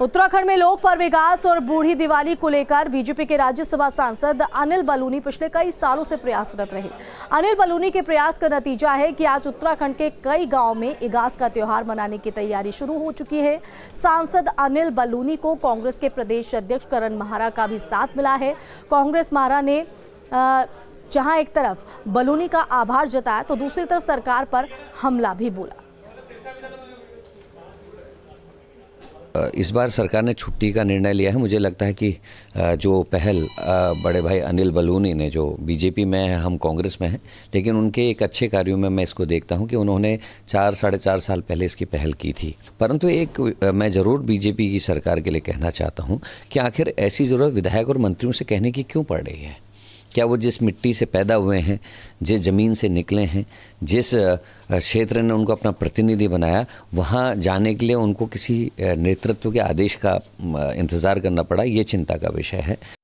उत्तराखंड में लोक पर विकास और बूढ़ी दिवाली को लेकर बीजेपी के राज्यसभा सांसद अनिल बलूनी पिछले कई सालों से प्रयासरत रहे अनिल बलूनी के प्रयास का नतीजा है कि आज उत्तराखंड के कई गांव में इगास का त्यौहार मनाने की तैयारी शुरू हो चुकी है सांसद अनिल बलूनी को कांग्रेस के प्रदेश अध्यक्ष करण महारा का भी साथ मिला है कांग्रेस महारा ने जहाँ एक तरफ बलूनी का आभार जताया तो दूसरी तरफ सरकार पर हमला भी बोला इस बार सरकार ने छुट्टी का निर्णय लिया है मुझे लगता है कि जो पहल बड़े भाई अनिल बलूनी ने जो बीजेपी में है हम कांग्रेस में हैं लेकिन उनके एक अच्छे कार्यों में मैं इसको देखता हूं कि उन्होंने चार साढ़े चार साल पहले इसकी पहल की थी परंतु एक मैं ज़रूर बीजेपी की सरकार के लिए कहना चाहता हूँ कि आखिर ऐसी ज़रूरत विधायक और मंत्रियों से कहने की क्यों पड़ रही है क्या वो जिस मिट्टी से पैदा हुए हैं जिस ज़मीन से निकले हैं जिस क्षेत्र ने उनको अपना प्रतिनिधि बनाया वहाँ जाने के लिए उनको किसी नेतृत्व के आदेश का इंतज़ार करना पड़ा ये चिंता का विषय है